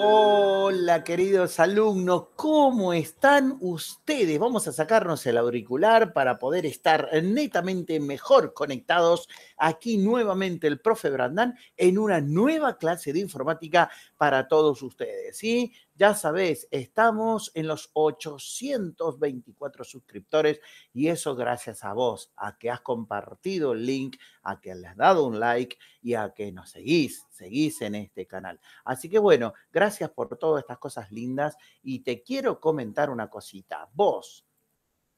Hola queridos alumnos, ¿cómo están ustedes? Vamos a sacarnos el auricular para poder estar netamente mejor conectados. Aquí nuevamente el profe Brandán en una nueva clase de informática para todos ustedes. ¿sí? Ya sabéis, estamos en los 824 suscriptores y eso gracias a vos, a que has compartido el link, a que le has dado un like y a que nos seguís, seguís en este canal. Así que bueno, gracias por todas estas cosas lindas y te quiero comentar una cosita. Vos,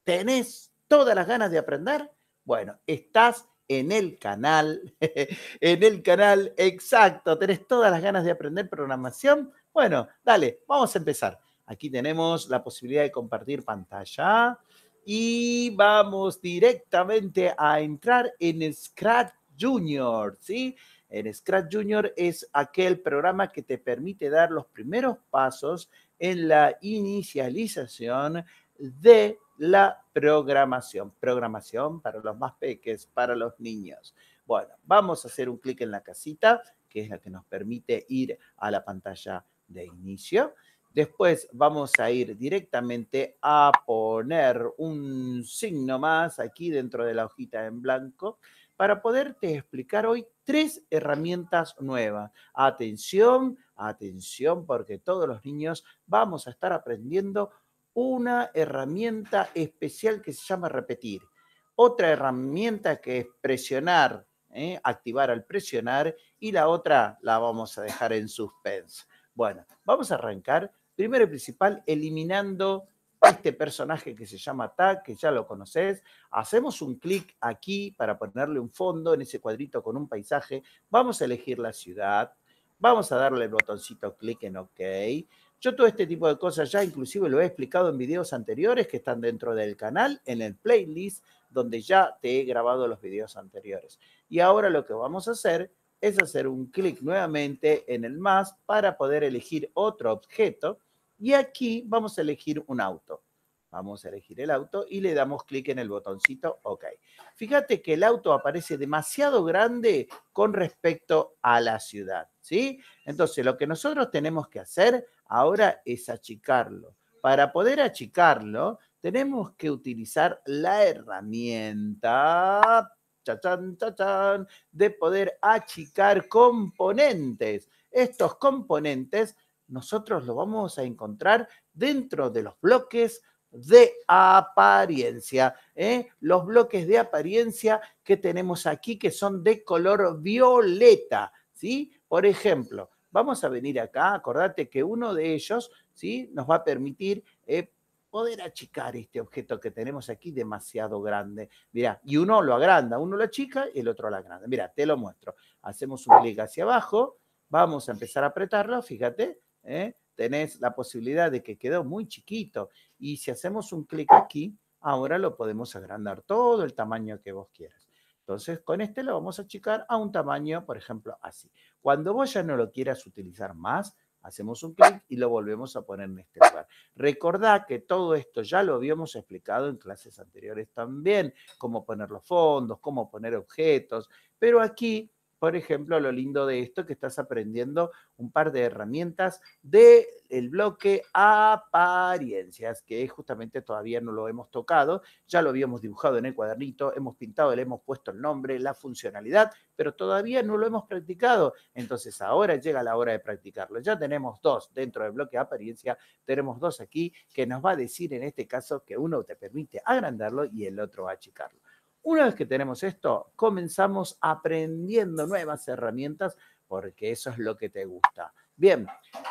¿tenés todas las ganas de aprender? Bueno, estás en el canal, en el canal exacto, tenés todas las ganas de aprender programación bueno, dale, vamos a empezar. Aquí tenemos la posibilidad de compartir pantalla y vamos directamente a entrar en Scratch Junior, ¿sí? En Scratch Junior es aquel programa que te permite dar los primeros pasos en la inicialización de la programación. Programación para los más pequeños, para los niños. Bueno, vamos a hacer un clic en la casita, que es la que nos permite ir a la pantalla de inicio. Después vamos a ir directamente a poner un signo más aquí dentro de la hojita en blanco para poderte explicar hoy tres herramientas nuevas. Atención, atención, porque todos los niños vamos a estar aprendiendo una herramienta especial que se llama repetir. Otra herramienta que es presionar, ¿eh? activar al presionar, y la otra la vamos a dejar en suspenso. Bueno, vamos a arrancar, primero y principal, eliminando este personaje que se llama Tag, que ya lo conoces. Hacemos un clic aquí para ponerle un fondo en ese cuadrito con un paisaje. Vamos a elegir la ciudad. Vamos a darle el botoncito clic en OK. Yo todo este tipo de cosas ya inclusive lo he explicado en videos anteriores que están dentro del canal, en el playlist, donde ya te he grabado los videos anteriores. Y ahora lo que vamos a hacer es hacer un clic nuevamente en el más para poder elegir otro objeto y aquí vamos a elegir un auto. Vamos a elegir el auto y le damos clic en el botoncito OK. Fíjate que el auto aparece demasiado grande con respecto a la ciudad, ¿sí? Entonces, lo que nosotros tenemos que hacer ahora es achicarlo. Para poder achicarlo, tenemos que utilizar la herramienta de poder achicar componentes. Estos componentes nosotros los vamos a encontrar dentro de los bloques de apariencia. ¿eh? Los bloques de apariencia que tenemos aquí que son de color violeta. ¿sí? Por ejemplo, vamos a venir acá, acordate que uno de ellos ¿sí? nos va a permitir eh, poder achicar este objeto que tenemos aquí demasiado grande. mira y uno lo agranda, uno lo achica y el otro lo agranda. mira te lo muestro. Hacemos un clic hacia abajo, vamos a empezar a apretarlo, fíjate, ¿eh? tenés la posibilidad de que quedó muy chiquito. Y si hacemos un clic aquí, ahora lo podemos agrandar todo el tamaño que vos quieras. Entonces, con este lo vamos a achicar a un tamaño, por ejemplo, así. Cuando vos ya no lo quieras utilizar más, Hacemos un clic y lo volvemos a poner en este lugar. Recordá que todo esto ya lo habíamos explicado en clases anteriores también, cómo poner los fondos, cómo poner objetos, pero aquí por ejemplo, lo lindo de esto que estás aprendiendo un par de herramientas del el bloque apariencias, que justamente todavía no lo hemos tocado, ya lo habíamos dibujado en el cuadernito, hemos pintado, le hemos puesto el nombre, la funcionalidad, pero todavía no lo hemos practicado. Entonces ahora llega la hora de practicarlo. Ya tenemos dos dentro del bloque apariencia, tenemos dos aquí que nos va a decir en este caso que uno te permite agrandarlo y el otro achicarlo. Una vez que tenemos esto, comenzamos aprendiendo nuevas herramientas porque eso es lo que te gusta. Bien,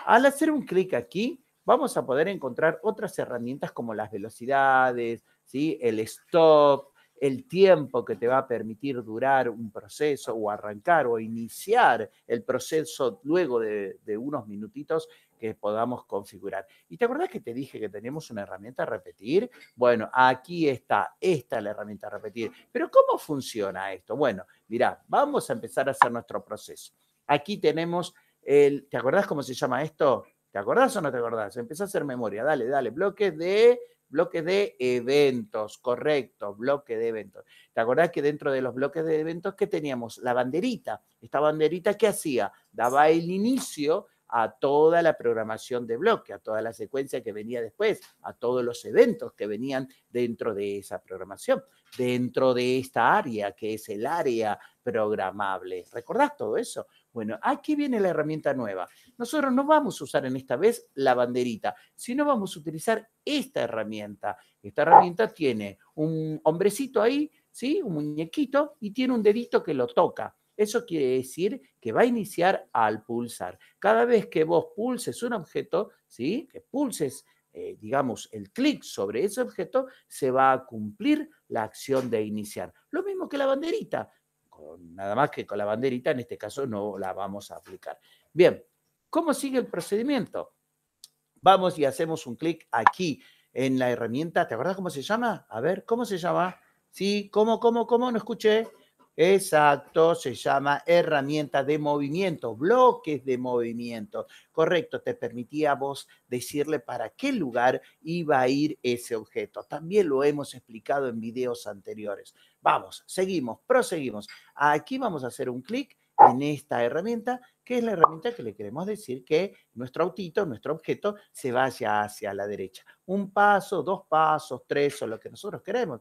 al hacer un clic aquí, vamos a poder encontrar otras herramientas como las velocidades, ¿sí? el stop, el tiempo que te va a permitir durar un proceso o arrancar o iniciar el proceso luego de, de unos minutitos que podamos configurar. ¿Y te acordás que te dije que tenemos una herramienta a repetir? Bueno, aquí está, esta es la herramienta a repetir. Pero ¿cómo funciona esto? Bueno, mirá, vamos a empezar a hacer nuestro proceso. Aquí tenemos el, ¿te acordás cómo se llama esto? ¿Te acordás o no te acordás? Empezó a hacer memoria, dale, dale, bloques de bloque de eventos, correcto, bloque de eventos. ¿Te acordás que dentro de los bloques de eventos que teníamos la banderita? Esta banderita ¿qué hacía, daba el inicio a toda la programación de bloque, a toda la secuencia que venía después, a todos los eventos que venían dentro de esa programación, dentro de esta área que es el área programable. ¿Recordás todo eso? Bueno, aquí viene la herramienta nueva. Nosotros no vamos a usar en esta vez la banderita, sino vamos a utilizar esta herramienta. Esta herramienta tiene un hombrecito ahí, ¿sí? Un muñequito y tiene un dedito que lo toca. Eso quiere decir que va a iniciar al pulsar. Cada vez que vos pulses un objeto, ¿sí? que pulses, eh, digamos, el clic sobre ese objeto, se va a cumplir la acción de iniciar. Lo mismo que la banderita, nada más que con la banderita en este caso no la vamos a aplicar. Bien, ¿cómo sigue el procedimiento? Vamos y hacemos un clic aquí en la herramienta. ¿Te acuerdas cómo se llama? A ver, ¿cómo se llama? Sí, ¿cómo, cómo, cómo? No escuché. Exacto, se llama herramienta de movimiento, bloques de movimiento. Correcto, te permitía vos decirle para qué lugar iba a ir ese objeto. También lo hemos explicado en videos anteriores. Vamos, seguimos, proseguimos. Aquí vamos a hacer un clic en esta herramienta, que es la herramienta que le queremos decir que nuestro autito, nuestro objeto, se vaya hacia la derecha. Un paso, dos pasos, tres, o lo que nosotros queremos.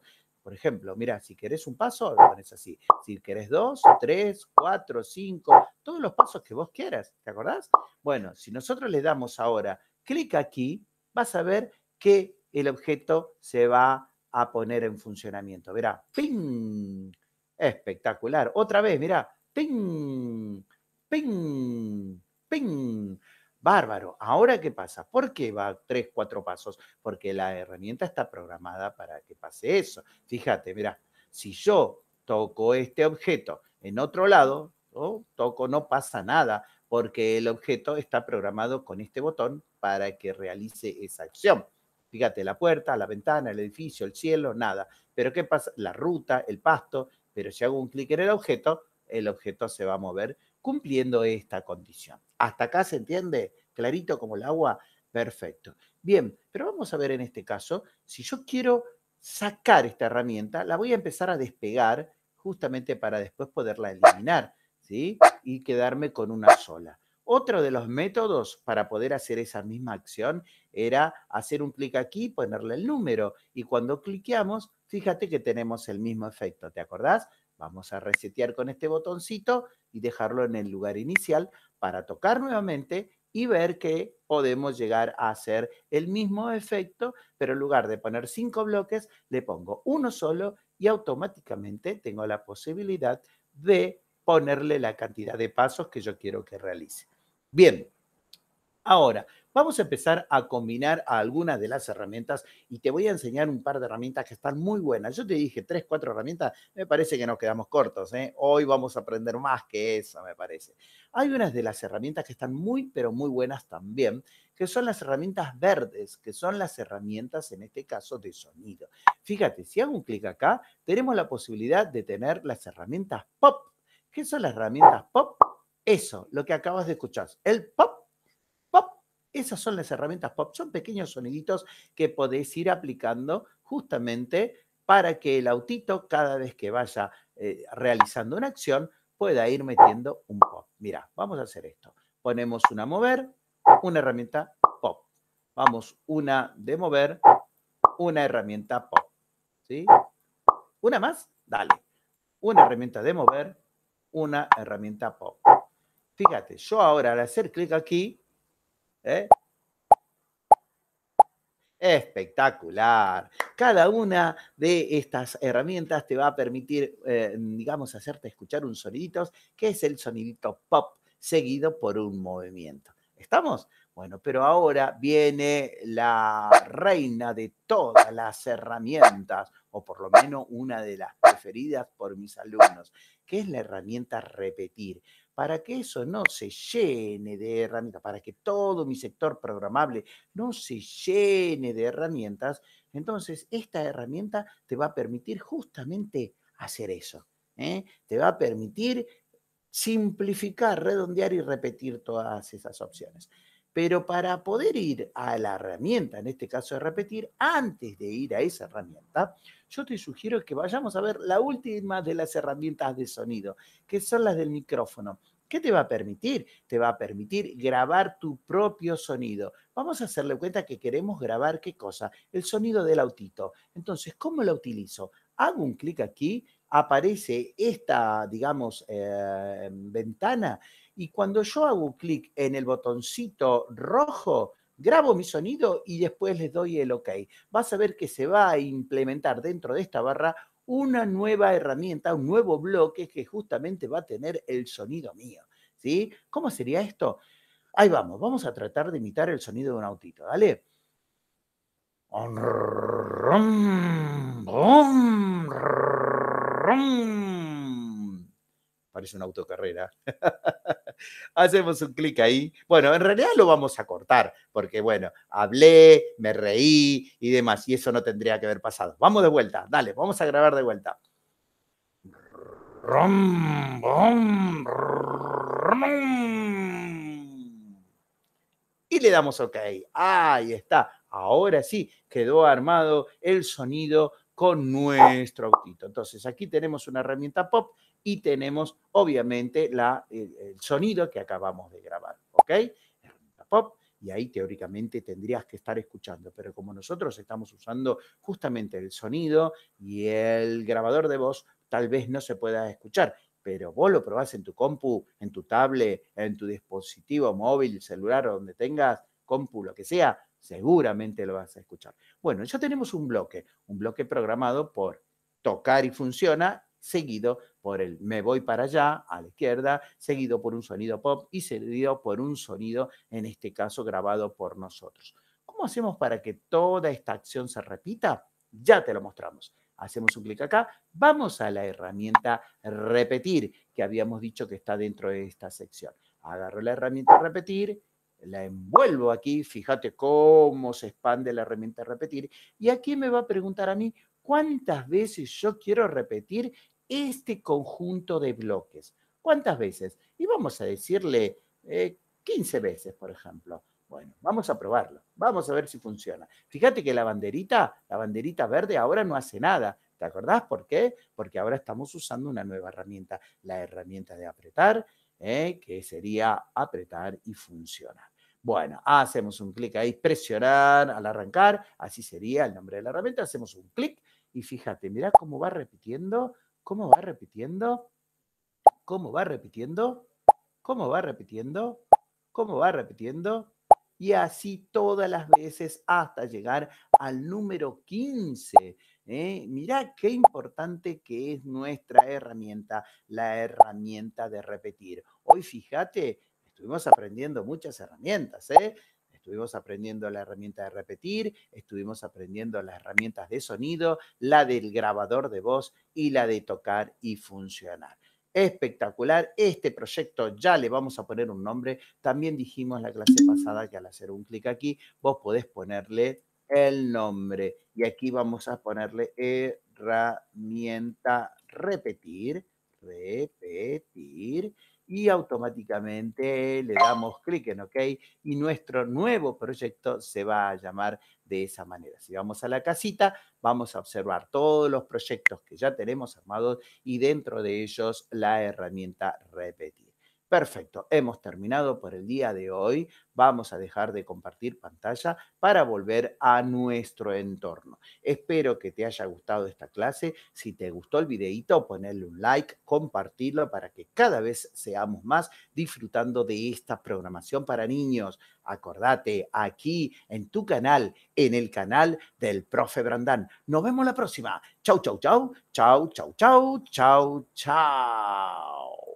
Por ejemplo, mira, si querés un paso, lo pones así. Si querés dos, tres, cuatro, cinco, todos los pasos que vos quieras, ¿te acordás? Bueno, si nosotros le damos ahora clic aquí, vas a ver que el objeto se va a poner en funcionamiento. Verá, ¡ping! Espectacular. Otra vez, mira, ¡ping! ¡ping! ¡ping! Bárbaro. Ahora, ¿qué pasa? ¿Por qué va tres, cuatro pasos? Porque la herramienta está programada para que pase eso. Fíjate, mira, si yo toco este objeto en otro lado, toco, no pasa nada, porque el objeto está programado con este botón para que realice esa acción. Fíjate, la puerta, la ventana, el edificio, el cielo, nada. Pero ¿qué pasa? La ruta, el pasto, pero si hago un clic en el objeto, el objeto se va a mover cumpliendo esta condición. Hasta acá se entiende, clarito como el agua, perfecto. Bien, pero vamos a ver en este caso, si yo quiero sacar esta herramienta, la voy a empezar a despegar justamente para después poderla eliminar, ¿sí? Y quedarme con una sola. Otro de los métodos para poder hacer esa misma acción era hacer un clic aquí, ponerle el número y cuando cliqueamos, fíjate que tenemos el mismo efecto, ¿te acordás? Vamos a resetear con este botoncito y dejarlo en el lugar inicial para tocar nuevamente y ver que podemos llegar a hacer el mismo efecto, pero en lugar de poner cinco bloques, le pongo uno solo y automáticamente tengo la posibilidad de ponerle la cantidad de pasos que yo quiero que realice. Bien, ahora, Vamos a empezar a combinar algunas de las herramientas y te voy a enseñar un par de herramientas que están muy buenas. Yo te dije tres, cuatro herramientas, me parece que nos quedamos cortos. ¿eh? Hoy vamos a aprender más que eso, me parece. Hay unas de las herramientas que están muy, pero muy buenas también, que son las herramientas verdes, que son las herramientas, en este caso, de sonido. Fíjate, si hago un clic acá, tenemos la posibilidad de tener las herramientas pop. ¿Qué son las herramientas pop? Eso, lo que acabas de escuchar. El pop esas son las herramientas pop, son pequeños soniditos que podéis ir aplicando justamente para que el autito cada vez que vaya eh, realizando una acción pueda ir metiendo un pop. Mira, vamos a hacer esto. Ponemos una mover, una herramienta pop. Vamos, una de mover, una herramienta pop. ¿Sí? Una más, dale. Una herramienta de mover, una herramienta pop. Fíjate, yo ahora al hacer clic aquí, ¿Eh? Espectacular. Cada una de estas herramientas te va a permitir, eh, digamos, hacerte escuchar un sonidito, que es el sonidito pop, seguido por un movimiento. ¿Estamos? Bueno, pero ahora viene la reina de todas las herramientas, o por lo menos una de las preferidas por mis alumnos, que es la herramienta repetir para que eso no se llene de herramientas, para que todo mi sector programable no se llene de herramientas, entonces esta herramienta te va a permitir justamente hacer eso. ¿eh? Te va a permitir simplificar, redondear y repetir todas esas opciones. Pero para poder ir a la herramienta, en este caso de repetir, antes de ir a esa herramienta, yo te sugiero que vayamos a ver la última de las herramientas de sonido, que son las del micrófono. ¿Qué te va a permitir? Te va a permitir grabar tu propio sonido. Vamos a hacerle cuenta que queremos grabar qué cosa? El sonido del autito. Entonces, ¿cómo lo utilizo? Hago un clic aquí, aparece esta, digamos, eh, ventana y cuando yo hago clic en el botoncito rojo, grabo mi sonido y después les doy el OK. Vas a ver que se va a implementar dentro de esta barra una nueva herramienta, un nuevo bloque que justamente va a tener el sonido mío. ¿Sí? ¿Cómo sería esto? Ahí vamos, vamos a tratar de imitar el sonido de un autito, ¿vale? Parece una autocarrera. Hacemos un clic ahí. Bueno, en realidad lo vamos a cortar, porque bueno, hablé, me reí y demás, y eso no tendría que haber pasado. Vamos de vuelta, dale, vamos a grabar de vuelta. Y le damos OK. Ahí está. Ahora sí quedó armado el sonido con nuestro autito. Entonces aquí tenemos una herramienta pop y tenemos obviamente la, el, sonido que acabamos de grabar, ¿ok? Herramienta pop y ahí teóricamente tendrías que estar escuchando, pero como nosotros estamos usando justamente el sonido y el grabador de voz, tal vez no se pueda escuchar, pero vos lo probás en tu compu, en tu tablet, en tu dispositivo móvil, celular, o donde tengas compu, lo que sea, Seguramente lo vas a escuchar. Bueno, ya tenemos un bloque, un bloque programado por tocar y funciona, seguido por el me voy para allá, a la izquierda, seguido por un sonido pop y seguido por un sonido, en este caso, grabado por nosotros. ¿Cómo hacemos para que toda esta acción se repita? Ya te lo mostramos. Hacemos un clic acá, vamos a la herramienta repetir, que habíamos dicho que está dentro de esta sección. Agarro la herramienta repetir, la envuelvo aquí, fíjate cómo se expande la herramienta repetir, y aquí me va a preguntar a mí cuántas veces yo quiero repetir este conjunto de bloques. ¿Cuántas veces? Y vamos a decirle 15 eh, veces, por ejemplo. Bueno, vamos a probarlo. Vamos a ver si funciona. Fíjate que la banderita, la banderita verde ahora no hace nada. ¿Te acordás por qué? Porque ahora estamos usando una nueva herramienta, la herramienta de apretar ¿eh? que sería apretar y funcionar. Bueno, hacemos un clic ahí, presionar al arrancar, así sería el nombre de la herramienta, hacemos un clic y fíjate, mira cómo va repitiendo, cómo va repitiendo, cómo va repitiendo, cómo va repitiendo, cómo va repitiendo, y así todas las veces hasta llegar al número 15, ¿Eh? Mirá qué importante que es nuestra herramienta, la herramienta de repetir. Hoy fíjate, estuvimos aprendiendo muchas herramientas, ¿eh? Estuvimos aprendiendo la herramienta de repetir, estuvimos aprendiendo las herramientas de sonido, la del grabador de voz y la de tocar y funcionar espectacular. Este proyecto ya le vamos a poner un nombre. También dijimos la clase pasada que al hacer un clic aquí, vos podés ponerle el nombre. Y aquí vamos a ponerle herramienta repetir, repetir. Y automáticamente le damos clic en OK y nuestro nuevo proyecto se va a llamar de esa manera. Si vamos a la casita, vamos a observar todos los proyectos que ya tenemos armados y dentro de ellos la herramienta repetir. Perfecto, hemos terminado por el día de hoy. Vamos a dejar de compartir pantalla para volver a nuestro entorno. Espero que te haya gustado esta clase. Si te gustó el videito, ponerle un like, compartirlo para que cada vez seamos más disfrutando de esta programación para niños. Acordate, aquí en tu canal, en el canal del profe Brandán. Nos vemos la próxima. Chau, chau, chau. Chau, chau, chau. Chau, chau.